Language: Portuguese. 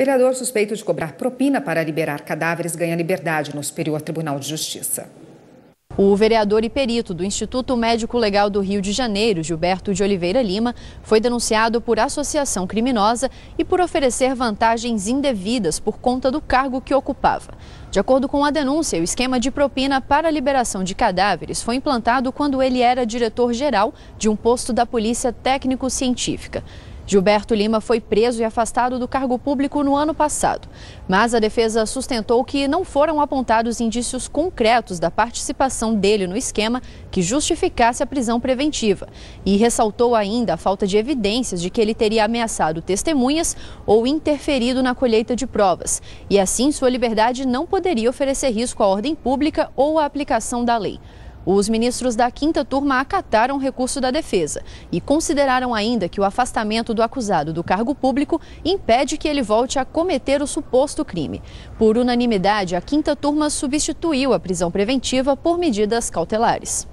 Vereador suspeito de cobrar propina para liberar cadáveres ganha liberdade no Superior Tribunal de Justiça. O vereador e perito do Instituto Médico Legal do Rio de Janeiro, Gilberto de Oliveira Lima, foi denunciado por associação criminosa e por oferecer vantagens indevidas por conta do cargo que ocupava. De acordo com a denúncia, o esquema de propina para a liberação de cadáveres foi implantado quando ele era diretor-geral de um posto da Polícia Técnico-Científica. Gilberto Lima foi preso e afastado do cargo público no ano passado, mas a defesa sustentou que não foram apontados indícios concretos da participação dele no esquema que justificasse a prisão preventiva e ressaltou ainda a falta de evidências de que ele teria ameaçado testemunhas ou interferido na colheita de provas e assim sua liberdade não poderia oferecer risco à ordem pública ou à aplicação da lei. Os ministros da quinta turma acataram o recurso da defesa e consideraram ainda que o afastamento do acusado do cargo público impede que ele volte a cometer o suposto crime. Por unanimidade, a quinta turma substituiu a prisão preventiva por medidas cautelares.